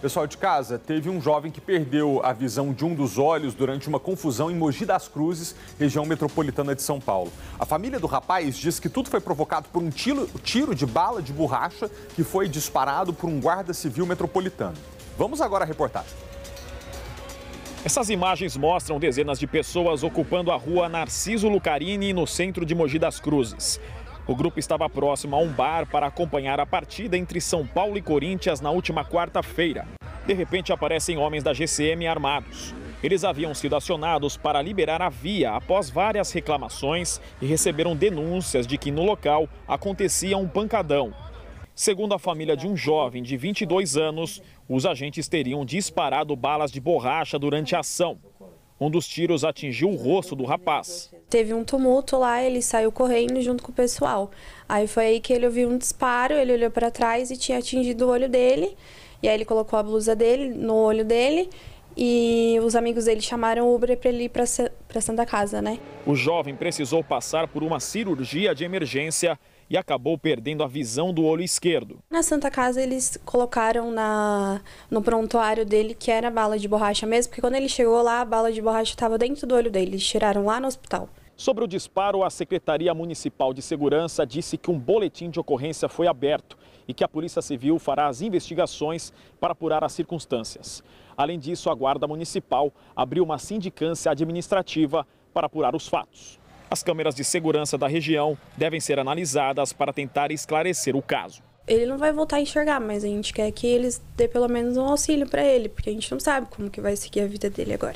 Pessoal de casa, teve um jovem que perdeu a visão de um dos olhos durante uma confusão em Mogi das Cruzes, região metropolitana de São Paulo. A família do rapaz diz que tudo foi provocado por um tiro, tiro de bala de borracha que foi disparado por um guarda civil metropolitano. Vamos agora à reportagem. Essas imagens mostram dezenas de pessoas ocupando a rua Narciso Lucarini, no centro de Mogi das Cruzes. O grupo estava próximo a um bar para acompanhar a partida entre São Paulo e Corinthians na última quarta-feira. De repente aparecem homens da GCM armados. Eles haviam sido acionados para liberar a via após várias reclamações e receberam denúncias de que no local acontecia um pancadão. Segundo a família de um jovem de 22 anos, os agentes teriam disparado balas de borracha durante a ação. Um dos tiros atingiu o rosto do rapaz. Teve um tumulto lá, ele saiu correndo junto com o pessoal. Aí foi aí que ele ouviu um disparo, ele olhou para trás e tinha atingido o olho dele. E aí ele colocou a blusa dele no olho dele e os amigos dele chamaram o Uber para ele ir para Santa Casa, né? O jovem precisou passar por uma cirurgia de emergência e acabou perdendo a visão do olho esquerdo. Na Santa Casa eles colocaram na no prontuário dele que era bala de borracha mesmo, porque quando ele chegou lá a bala de borracha estava dentro do olho dele, eles tiraram lá no hospital. Sobre o disparo, a Secretaria Municipal de Segurança disse que um boletim de ocorrência foi aberto e que a Polícia Civil fará as investigações para apurar as circunstâncias. Além disso, a Guarda Municipal abriu uma sindicância administrativa para apurar os fatos. As câmeras de segurança da região devem ser analisadas para tentar esclarecer o caso. Ele não vai voltar a enxergar, mas a gente quer que eles dê pelo menos um auxílio para ele, porque a gente não sabe como que vai seguir a vida dele agora.